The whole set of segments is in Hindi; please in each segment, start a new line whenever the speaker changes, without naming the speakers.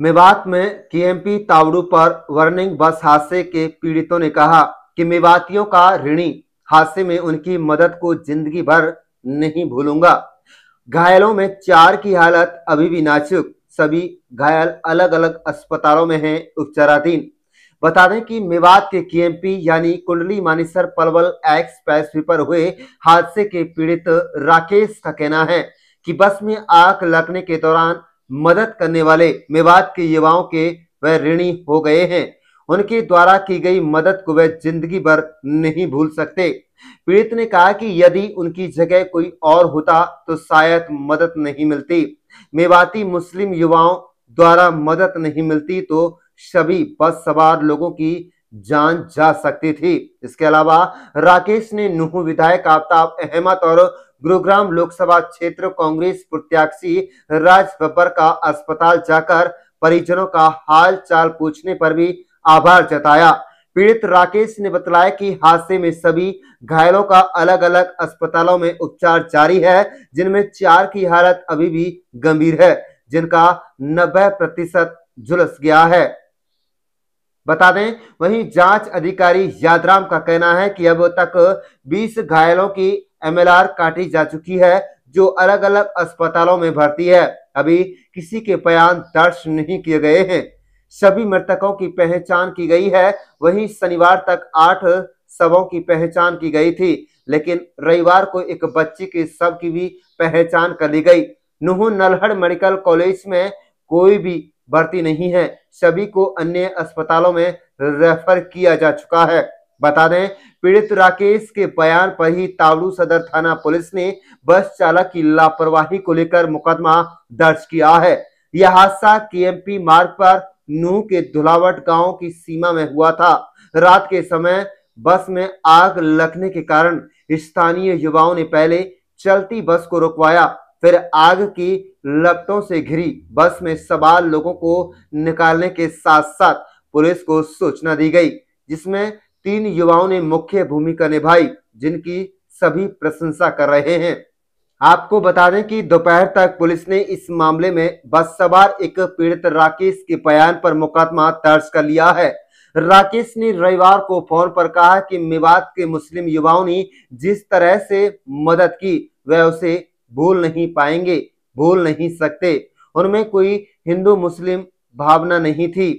मेवात में केएमपी तावड़ू पर वर्निंग बस हादसे के पीड़ितों ने कहा कि मेवातियों का ऋणी हादसे में उनकी मदद को जिंदगी भर नहीं भूलूंगा घायलों में चार की हालत अभी भी नाचुक सभी घायल अलग अलग अस्पतालों में हैं उपचाराधीन बता दें कि मेवात के केएमपी यानी कुंडली मानिसर पलवल एक्सप्रेस वे पर हुए हादसे के पीड़ित राकेश का कहना है कि बस में आग लगने के दौरान मदद करने वाले मेवात के युवाओं के वह ऋणी हो गए हैं उनके द्वारा की गई मदद को वह जिंदगी भर नहीं भूल सकते पीड़ित ने कहा कि यदि उनकी जगह कोई और होता तो शायद मदद नहीं मिलती मेवाती मुस्लिम युवाओं द्वारा मदद नहीं मिलती तो सभी बस सवार लोगों की जान जा सकती थी इसके अलावा राकेश ने नुह विधायक आफ्ताब अहमद और गुरुग्राम लोकसभा क्षेत्र कांग्रेस प्रत्याशी राज बब्बर का अस्पताल जाकर परिजनों का हाल चाल पूछने पर भी आभार जताया पीड़ित राकेश ने बताया कि हादसे में सभी घायलों का अलग अलग अस्पतालों में उपचार जारी है जिनमें चार की हालत अभी भी गंभीर है जिनका नब्बे प्रतिशत झुलस गया है बता दें वहीं जांच अधिकारी यादराम का कहना है कि अब तक 20 घायलों की एमएलआर काटी जा चुकी है जो अलग अलग अस्पतालों में भर्ती है अभी किसी के बयान दर्ज नहीं किए गए हैं सभी मृतकों की पहचान की गई है वहीं शनिवार तक आठ शवों की पहचान की गई थी लेकिन रविवार को एक बच्ची के शव की भी पहचान कर ली गई नुह नलहड़ मेडिकल कॉलेज में कोई भी भर्ती नहीं है सभी को अन्य अस्पतालों में रेफर किया जा चुका है बता दें पीड़ित राकेश के बयान पर ही तावड़ू सदर थाना पुलिस ने बस चालक की लापरवाही को लेकर मुकदमा दर्ज किया है यह हादसा केएमपी मार्ग पर नूह के धुलावट गांव की सीमा में हुआ था रात के समय बस में आग लगने के कारण स्थानीय युवाओं ने पहले चलती बस को रुकवाया फिर आग की लपटों से घिरी बस में सवार लोगों को निकालने के साथ साथ पुलिस को सूचना दी गई जिसमें तीन युवाओं ने मुख्य भूमिका निभाई जिनकी सभी प्रशंसा कर रहे हैं आपको बता दें कि दोपहर तक पुलिस ने इस मामले में बस सवार एक पीड़ित राकेश के बयान पर मुकदमा दर्ज कर लिया है राकेश ने रविवार को फोन पर कहा कि मेवात के मुस्लिम युवाओं ने जिस तरह से मदद की वह उसे भूल नहीं पाएंगे भूल नहीं सकते उनमें कोई हिंदू मुस्लिम भावना नहीं थी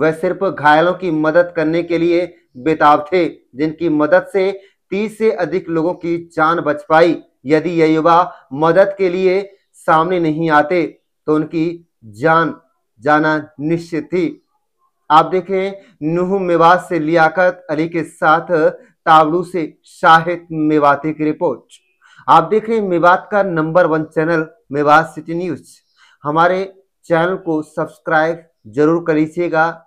वह सिर्फ घायलों की मदद करने के लिए बेताब थे जिनकी मदद से तीस से अधिक लोगों की जान बच पाई यदि यह युवा मदद के लिए सामने नहीं आते तो उनकी जान जाना निश्चित थी आप देखें नूह मेवात से लियाकत अली के साथ ताबड़ू से शाहिद मेवाती की रिपोर्ट आप देख रहे हैं मेवात का number one channel Mewat city news हमारे चैनल को सब्सक्राइब जरूर कर लीजिएगा